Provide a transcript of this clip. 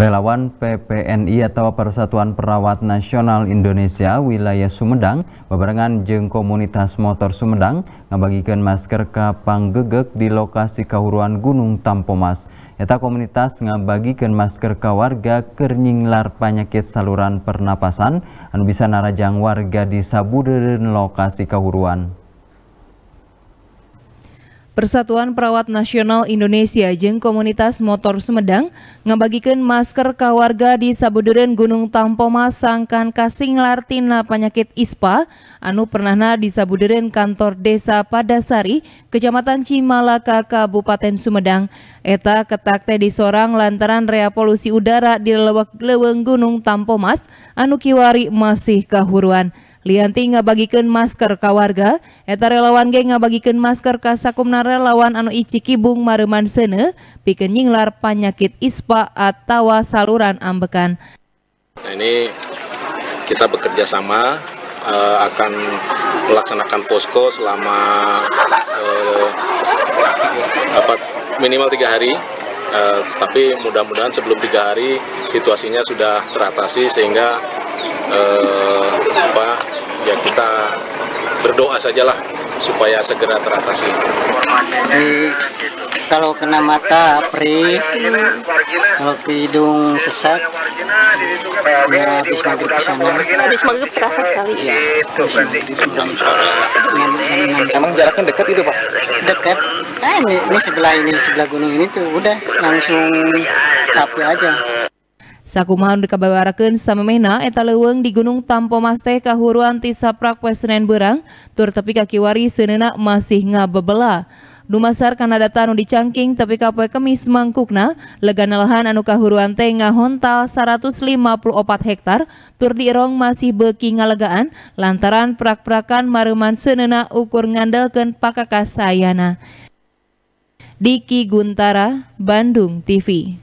Relawan PPNI atau Persatuan Perawat Nasional Indonesia wilayah Sumedang bebarengan jeng komunitas motor Sumedang ngabagikan masker ke panggegek di lokasi kahuruan Gunung Tampomas. Eta komunitas ngabagikan masker ke warga kernyinglar penyakit saluran pernapasan anu bisa narajang warga di sabudeun lokasi kahuruan. Persatuan Perawat Nasional Indonesia jeng Komunitas Motor Semedang ngebagikan masker ke warga di Sabuduren Gunung Tampoma sangkan kasing lartina penyakit ISPA anu pernahna di Sabuduren kantor desa Padasari, Kecamatan Cimalaka, Kabupaten Sumedang. Eta ketak teh disorang lantaran rea polusi udara di lewak leweng Gunung Tampomas anu kiwari masih kahuruan. Lianti ngabagikan masker ke warga, eta relawan ge ngabagikan masker ke sakumna relawan anu ici kibung mareman sene, pikeun nyinglar penyakit ispa atau saluran ambekan. Nah, ini kita bekerja sama uh, akan melaksanakan posko selama uh, apa, minimal tiga hari Uh, tapi mudah-mudahan sebelum tiga hari situasinya sudah teratasi sehingga uh, apa berdoa sajalah supaya segera teratasi. Di, kalau kena mata perih, kalau hidung sesak, ya habis maghrib ke sana. Habis maghrib terasa sekali. Iya, habis maghrib. Emang jaraknya dekat itu pak? Dekat. Nah, ini, ini sebelah ini sebelah gunung ini tuh udah langsung tapi aja. Sakumahan dikababarakeun samemehna eta leuweung di Gunung Tampo teh kahuruan ti saprak berang, tur tepi kaki wari seuneuna masih ngabebela. Dumasar kana data anu dicangking tapi ka Kemis mangkukna leganelahan anu kahuruan teh ngahontal 154 hektar tur diirong masih beki ngalegaan lantaran prak-prakan mareuman seuneuna ukur ngandalkan pakakasayana. Diki Guntara, Bandung TV